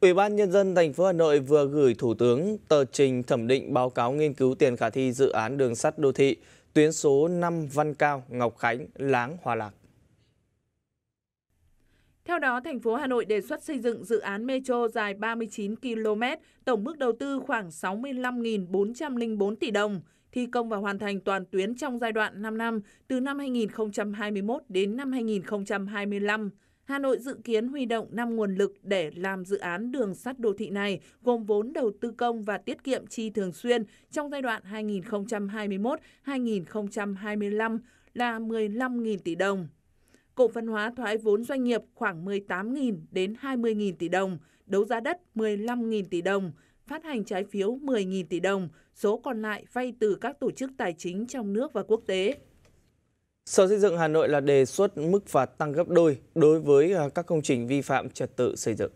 Ủy ban Nhân dân thành phố Hà Nội vừa gửi Thủ tướng tờ trình thẩm định báo cáo nghiên cứu tiền khả thi dự án đường sắt đô thị tuyến số 5 Văn Cao, Ngọc Khánh, Láng, Hòa Lạc. Theo đó, thành phố Hà Nội đề xuất xây dựng dự án metro dài 39 km, tổng mức đầu tư khoảng 65.404 tỷ đồng, thi công và hoàn thành toàn tuyến trong giai đoạn 5 năm từ năm 2021 đến năm 2025. Hà Nội dự kiến huy động 5 nguồn lực để làm dự án đường sắt đô thị này, gồm vốn đầu tư công và tiết kiệm chi thường xuyên trong giai đoạn 2021-2025 là 15.000 tỷ đồng. Cổ phần hóa thoái vốn doanh nghiệp khoảng 18.000 đến 20.000 tỷ đồng, đấu giá đất 15.000 tỷ đồng, phát hành trái phiếu 10.000 tỷ đồng, số còn lại vay từ các tổ chức tài chính trong nước và quốc tế. Sở Xây dựng Hà Nội là đề xuất mức phạt tăng gấp đôi đối với à, các công trình vi phạm trật tự xây dựng.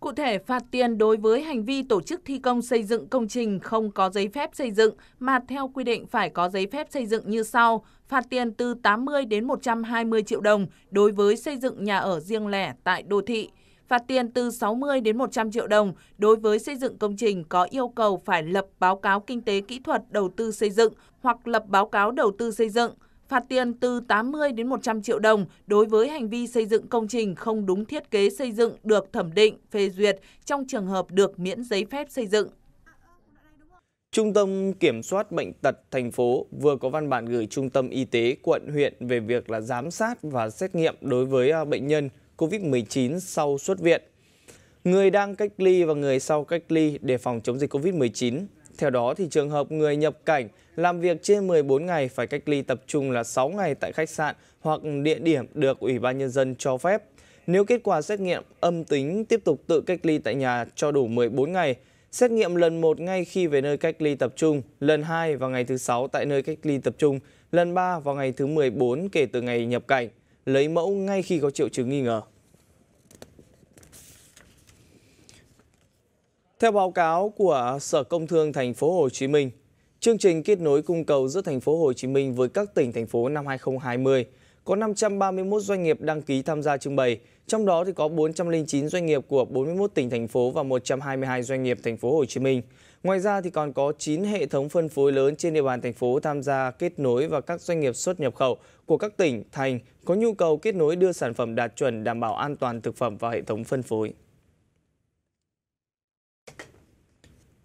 Cụ thể, phạt tiền đối với hành vi tổ chức thi công xây dựng công trình không có giấy phép xây dựng mà theo quy định phải có giấy phép xây dựng như sau, phạt tiền từ 80 đến 120 triệu đồng đối với xây dựng nhà ở riêng lẻ tại đô thị, phạt tiền từ 60 đến 100 triệu đồng đối với xây dựng công trình có yêu cầu phải lập báo cáo kinh tế kỹ thuật đầu tư xây dựng hoặc lập báo cáo đầu tư xây dựng. Phạt tiền từ 80 đến 100 triệu đồng đối với hành vi xây dựng công trình không đúng thiết kế xây dựng được thẩm định, phê duyệt trong trường hợp được miễn giấy phép xây dựng. Trung tâm Kiểm soát Bệnh tật thành phố vừa có văn bản gửi Trung tâm Y tế quận huyện về việc là giám sát và xét nghiệm đối với à, bệnh nhân COVID-19 sau xuất viện. Người đang cách ly và người sau cách ly để phòng chống dịch COVID-19. Theo đó, thì trường hợp người nhập cảnh làm việc trên 14 ngày phải cách ly tập trung là 6 ngày tại khách sạn hoặc địa điểm được Ủy ban Nhân dân cho phép. Nếu kết quả xét nghiệm âm tính tiếp tục tự cách ly tại nhà cho đủ 14 ngày, xét nghiệm lần 1 ngay khi về nơi cách ly tập trung, lần 2 vào ngày thứ 6 tại nơi cách ly tập trung, lần 3 vào ngày thứ 14 kể từ ngày nhập cảnh, lấy mẫu ngay khi có triệu chứng nghi ngờ. Theo báo cáo của Sở Công Thương Thành phố Hồ Chí Minh, chương trình kết nối cung cầu giữa Thành phố Hồ Chí Minh với các tỉnh thành phố năm 2020 có 531 doanh nghiệp đăng ký tham gia trưng bày, trong đó thì có 409 doanh nghiệp của 41 tỉnh thành phố và 122 doanh nghiệp thành phố Hồ Chí Minh. Ngoài ra thì còn có 9 hệ thống phân phối lớn trên địa bàn thành phố tham gia kết nối và các doanh nghiệp xuất nhập khẩu của các tỉnh thành có nhu cầu kết nối đưa sản phẩm đạt chuẩn đảm bảo an toàn thực phẩm vào hệ thống phân phối.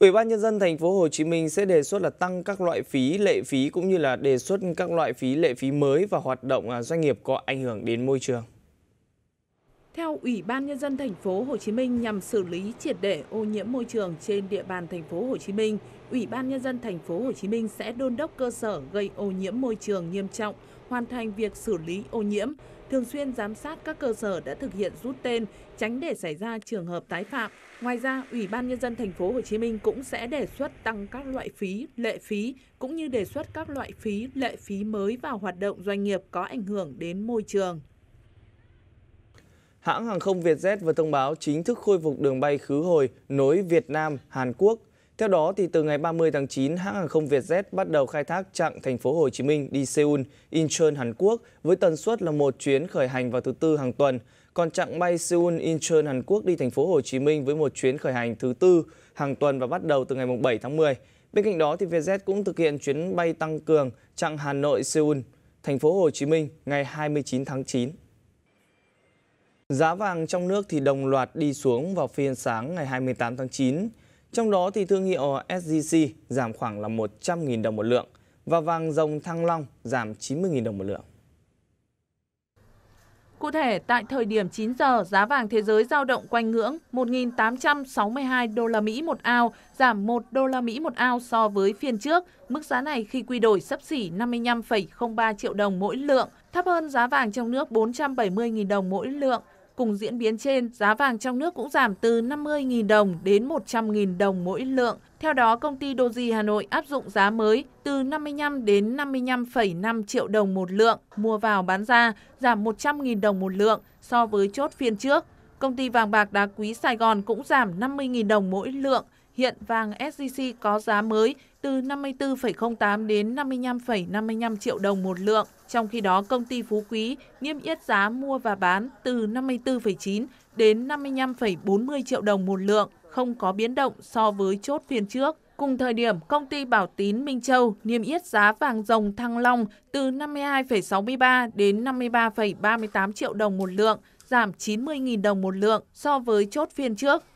Ủy ban nhân dân thành phố Hồ Chí Minh sẽ đề xuất là tăng các loại phí lệ phí cũng như là đề xuất các loại phí lệ phí mới và hoạt động à, doanh nghiệp có ảnh hưởng đến môi trường. Theo Ủy ban nhân dân thành phố Hồ Chí Minh nhằm xử lý triệt để ô nhiễm môi trường trên địa bàn thành phố Hồ Chí Minh, Ủy ban nhân dân thành phố Hồ Chí Minh sẽ đôn đốc cơ sở gây ô nhiễm môi trường nghiêm trọng, hoàn thành việc xử lý ô nhiễm, thường xuyên giám sát các cơ sở đã thực hiện rút tên, tránh để xảy ra trường hợp tái phạm. Ngoài ra, Ủy ban nhân dân thành phố Hồ Chí Minh cũng sẽ đề xuất tăng các loại phí, lệ phí cũng như đề xuất các loại phí, lệ phí mới vào hoạt động doanh nghiệp có ảnh hưởng đến môi trường hãng hàng không Vietjet vừa thông báo chính thức khôi phục đường bay khứ hồi nối Việt Nam, Hàn Quốc. Theo đó, thì từ ngày 30 tháng 9, hãng hàng không Vietjet bắt đầu khai thác chặng thành phố Hồ Chí Minh đi Seoul, Incheon, Hàn Quốc với tần suất là một chuyến khởi hành vào thứ tư hàng tuần. Còn chặng bay Seoul, Incheon, Hàn Quốc đi thành phố Hồ Chí Minh với một chuyến khởi hành thứ tư hàng tuần và bắt đầu từ ngày 7 tháng 10. Bên cạnh đó, thì Vietjet cũng thực hiện chuyến bay tăng cường chặng Hà Nội, Seoul, thành phố Hồ Chí Minh ngày 29 tháng 9. Giá vàng trong nước thì đồng loạt đi xuống vào phiên sáng ngày 28 tháng 9. Trong đó thì thương hiệu SJC giảm khoảng là 100.000 đồng một lượng và vàng dòng Thăng Long giảm 90.000 đồng một lượng. Cụ thể, tại thời điểm 9 giờ, giá vàng thế giới giao động quanh ngưỡng 1.862 đô la Mỹ một ao, giảm 1 đô la Mỹ một ao so với phiên trước. Mức giá này khi quy đổi sấp xỉ 55,03 triệu đồng mỗi lượng, thấp hơn giá vàng trong nước 470.000 đồng mỗi lượng. Cùng diễn biến trên, giá vàng trong nước cũng giảm từ 50.000 đồng đến 100.000 đồng mỗi lượng. Theo đó, công ty Doji Hà Nội áp dụng giá mới từ 55 đến 55,5 triệu đồng một lượng, mua vào bán ra giảm 100.000 đồng một lượng so với chốt phiên trước. Công ty vàng bạc đá quý Sài Gòn cũng giảm 50.000 đồng mỗi lượng. Hiện vàng SJC có giá mới từ 54,08 đến 55,55 triệu đồng một lượng. Trong khi đó, công ty Phú Quý niêm yết giá mua và bán từ 54,9 đến 55,40 triệu đồng một lượng, không có biến động so với chốt phiên trước. Cùng thời điểm, công ty Bảo Tín Minh Châu niêm yết giá vàng rồng Thăng Long từ 52,63 đến 53,38 triệu đồng một lượng, giảm 90.000 đồng một lượng so với chốt phiên trước.